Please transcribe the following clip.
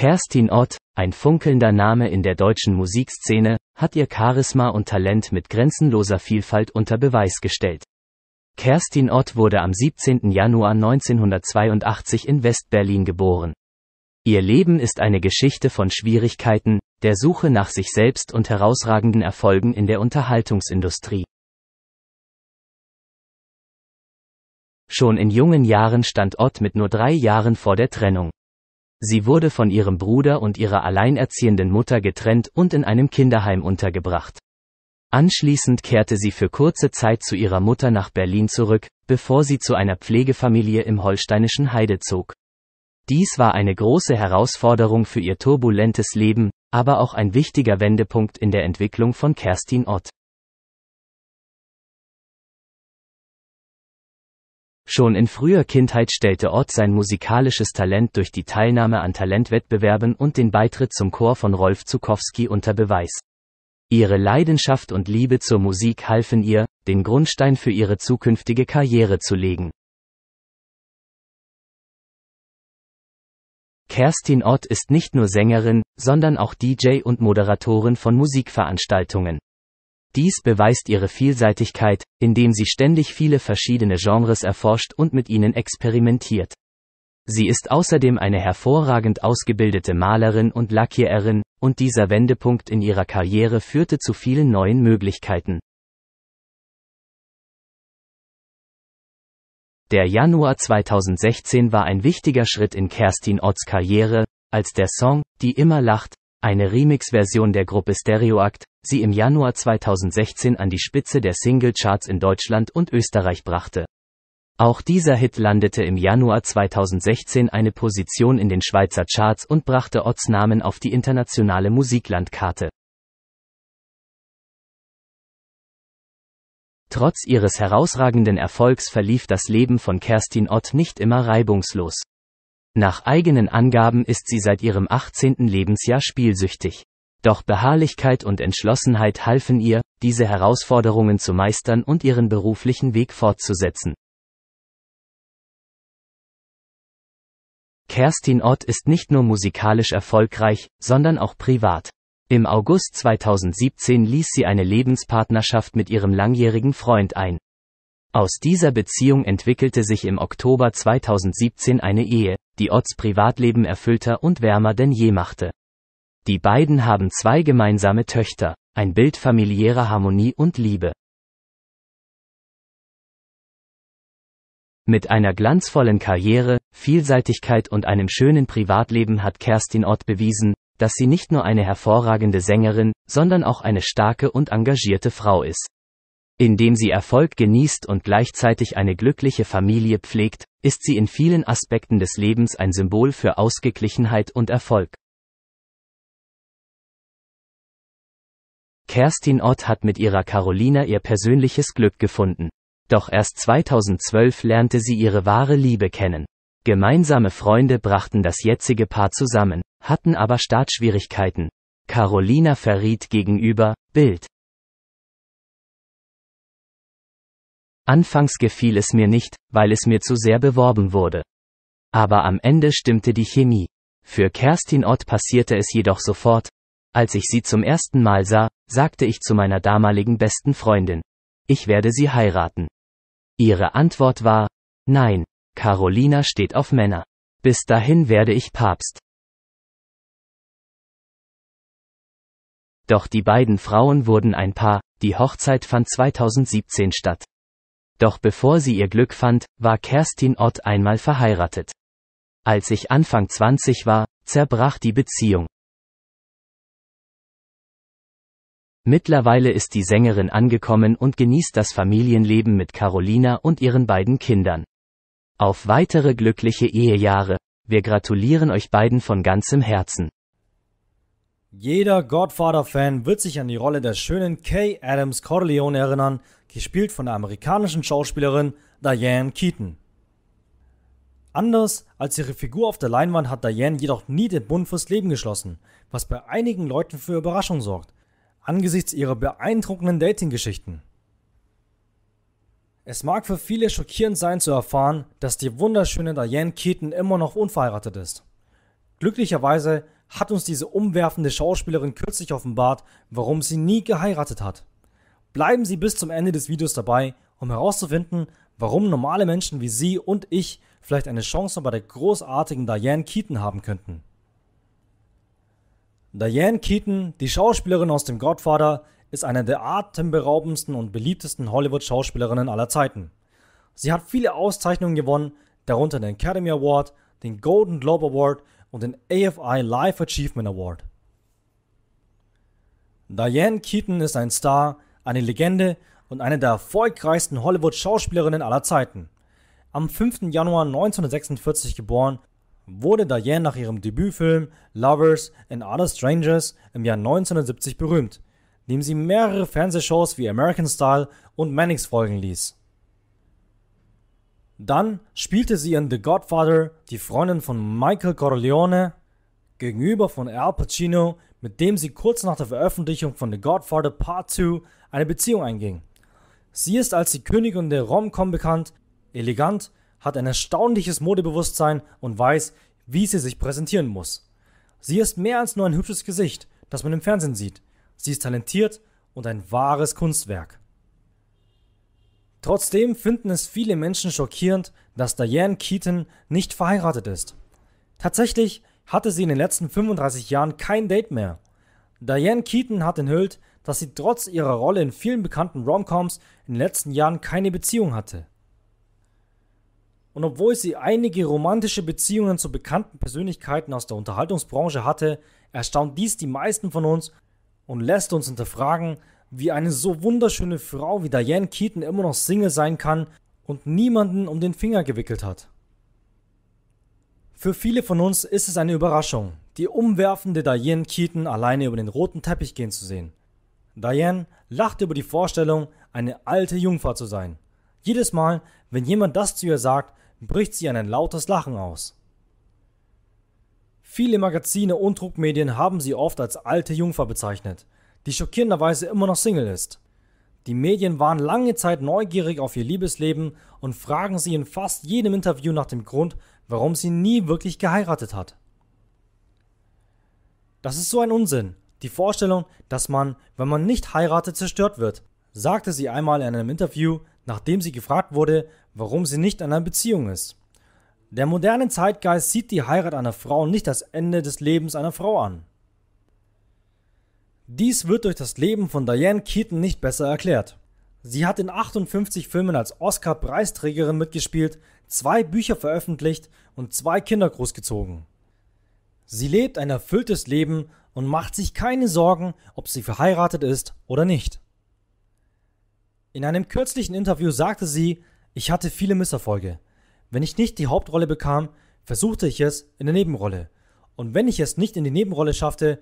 Kerstin Ott, ein funkelnder Name in der deutschen Musikszene, hat ihr Charisma und Talent mit grenzenloser Vielfalt unter Beweis gestellt. Kerstin Ott wurde am 17. Januar 1982 in Westberlin geboren. Ihr Leben ist eine Geschichte von Schwierigkeiten, der Suche nach sich selbst und herausragenden Erfolgen in der Unterhaltungsindustrie. Schon in jungen Jahren stand Ott mit nur drei Jahren vor der Trennung. Sie wurde von ihrem Bruder und ihrer alleinerziehenden Mutter getrennt und in einem Kinderheim untergebracht. Anschließend kehrte sie für kurze Zeit zu ihrer Mutter nach Berlin zurück, bevor sie zu einer Pflegefamilie im holsteinischen Heide zog. Dies war eine große Herausforderung für ihr turbulentes Leben, aber auch ein wichtiger Wendepunkt in der Entwicklung von Kerstin Ott. Schon in früher Kindheit stellte Ott sein musikalisches Talent durch die Teilnahme an Talentwettbewerben und den Beitritt zum Chor von Rolf Zukowski unter Beweis. Ihre Leidenschaft und Liebe zur Musik halfen ihr, den Grundstein für ihre zukünftige Karriere zu legen. Kerstin Ott ist nicht nur Sängerin, sondern auch DJ und Moderatorin von Musikveranstaltungen. Dies beweist ihre Vielseitigkeit, indem sie ständig viele verschiedene Genres erforscht und mit ihnen experimentiert. Sie ist außerdem eine hervorragend ausgebildete Malerin und Lackiererin, und dieser Wendepunkt in ihrer Karriere führte zu vielen neuen Möglichkeiten. Der Januar 2016 war ein wichtiger Schritt in Kerstin Otts Karriere, als der Song, Die immer lacht, eine Remix-Version der Gruppe Stereoact, sie im Januar 2016 an die Spitze der Singlecharts in Deutschland und Österreich brachte. Auch dieser Hit landete im Januar 2016 eine Position in den Schweizer Charts und brachte Otts Namen auf die internationale Musiklandkarte. Trotz ihres herausragenden Erfolgs verlief das Leben von Kerstin Ott nicht immer reibungslos. Nach eigenen Angaben ist sie seit ihrem 18. Lebensjahr spielsüchtig. Doch Beharrlichkeit und Entschlossenheit halfen ihr, diese Herausforderungen zu meistern und ihren beruflichen Weg fortzusetzen. Kerstin Ott ist nicht nur musikalisch erfolgreich, sondern auch privat. Im August 2017 ließ sie eine Lebenspartnerschaft mit ihrem langjährigen Freund ein. Aus dieser Beziehung entwickelte sich im Oktober 2017 eine Ehe, die Otts Privatleben erfüllter und wärmer denn je machte. Die beiden haben zwei gemeinsame Töchter, ein Bild familiärer Harmonie und Liebe. Mit einer glanzvollen Karriere, Vielseitigkeit und einem schönen Privatleben hat Kerstin Ott bewiesen, dass sie nicht nur eine hervorragende Sängerin, sondern auch eine starke und engagierte Frau ist. Indem sie Erfolg genießt und gleichzeitig eine glückliche Familie pflegt, ist sie in vielen Aspekten des Lebens ein Symbol für Ausgeglichenheit und Erfolg. Kerstin Ott hat mit ihrer Carolina ihr persönliches Glück gefunden. Doch erst 2012 lernte sie ihre wahre Liebe kennen. Gemeinsame Freunde brachten das jetzige Paar zusammen, hatten aber Startschwierigkeiten. Carolina verriet gegenüber Bild. Anfangs gefiel es mir nicht, weil es mir zu sehr beworben wurde. Aber am Ende stimmte die Chemie. Für Kerstin Ott passierte es jedoch sofort, als ich sie zum ersten Mal sah, sagte ich zu meiner damaligen besten Freundin, ich werde sie heiraten. Ihre Antwort war, nein, Carolina steht auf Männer. Bis dahin werde ich Papst. Doch die beiden Frauen wurden ein Paar, die Hochzeit fand 2017 statt. Doch bevor sie ihr Glück fand, war Kerstin Ott einmal verheiratet. Als ich Anfang 20 war, zerbrach die Beziehung. Mittlerweile ist die Sängerin angekommen und genießt das Familienleben mit Carolina und ihren beiden Kindern. Auf weitere glückliche Ehejahre. Wir gratulieren euch beiden von ganzem Herzen. Jeder Godfather-Fan wird sich an die Rolle der schönen Kay Adams Corleone erinnern, gespielt von der amerikanischen Schauspielerin Diane Keaton. Anders als ihre Figur auf der Leinwand hat Diane jedoch nie den Bund fürs Leben geschlossen, was bei einigen Leuten für Überraschung sorgt, angesichts ihrer beeindruckenden Dating-Geschichten. Es mag für viele schockierend sein zu erfahren, dass die wunderschöne Diane Keaton immer noch unverheiratet ist. Glücklicherweise hat uns diese umwerfende Schauspielerin kürzlich offenbart, warum sie nie geheiratet hat. Bleiben Sie bis zum Ende des Videos dabei, um herauszufinden, warum normale Menschen wie Sie und ich vielleicht eine Chance bei der großartigen Diane Keaton haben könnten. Diane Keaton, die Schauspielerin aus dem Godfather, ist eine der atemberaubendsten und beliebtesten Hollywood-Schauspielerinnen aller Zeiten. Sie hat viele Auszeichnungen gewonnen, darunter den Academy Award, den Golden Globe Award und den AFI Life Achievement Award. Diane Keaton ist ein Star, eine Legende und eine der erfolgreichsten Hollywood-Schauspielerinnen aller Zeiten. Am 5. Januar 1946 geboren, wurde Diane nach ihrem Debütfilm Lovers and Other Strangers im Jahr 1970 berühmt, dem sie mehrere Fernsehshows wie American Style und Mannix folgen ließ. Dann spielte sie in The Godfather die Freundin von Michael Corleone gegenüber von Al Pacino, mit dem sie kurz nach der Veröffentlichung von The Godfather Part 2 eine Beziehung einging. Sie ist als die Königin der Rom-Com bekannt, elegant hat ein erstaunliches Modebewusstsein und weiß, wie sie sich präsentieren muss. Sie ist mehr als nur ein hübsches Gesicht, das man im Fernsehen sieht. Sie ist talentiert und ein wahres Kunstwerk. Trotzdem finden es viele Menschen schockierend, dass Diane Keaton nicht verheiratet ist. Tatsächlich hatte sie in den letzten 35 Jahren kein Date mehr. Diane Keaton hat enthüllt, dass sie trotz ihrer Rolle in vielen bekannten Romcoms in den letzten Jahren keine Beziehung hatte. Und obwohl sie einige romantische Beziehungen zu bekannten Persönlichkeiten aus der Unterhaltungsbranche hatte, erstaunt dies die meisten von uns und lässt uns hinterfragen, wie eine so wunderschöne Frau wie Diane Keaton immer noch Single sein kann und niemanden um den Finger gewickelt hat. Für viele von uns ist es eine Überraschung, die umwerfende Diane Keaton alleine über den roten Teppich gehen zu sehen. Diane lacht über die Vorstellung, eine alte Jungfrau zu sein. Jedes Mal, wenn jemand das zu ihr sagt, bricht sie in ein lautes Lachen aus. Viele Magazine und Druckmedien haben sie oft als alte Jungfer bezeichnet, die schockierenderweise immer noch Single ist. Die Medien waren lange Zeit neugierig auf ihr Liebesleben und fragen sie in fast jedem Interview nach dem Grund, warum sie nie wirklich geheiratet hat. Das ist so ein Unsinn. Die Vorstellung, dass man, wenn man nicht heiratet, zerstört wird, sagte sie einmal in einem Interview, nachdem sie gefragt wurde, warum sie nicht in einer Beziehung ist. Der moderne Zeitgeist sieht die Heirat einer Frau nicht das Ende des Lebens einer Frau an. Dies wird durch das Leben von Diane Keaton nicht besser erklärt. Sie hat in 58 Filmen als Oscar-Preisträgerin mitgespielt, zwei Bücher veröffentlicht und zwei Kinder großgezogen. Sie lebt ein erfülltes Leben und macht sich keine Sorgen, ob sie verheiratet ist oder nicht. In einem kürzlichen Interview sagte sie, ich hatte viele Misserfolge. Wenn ich nicht die Hauptrolle bekam, versuchte ich es in der Nebenrolle. Und wenn ich es nicht in die Nebenrolle schaffte,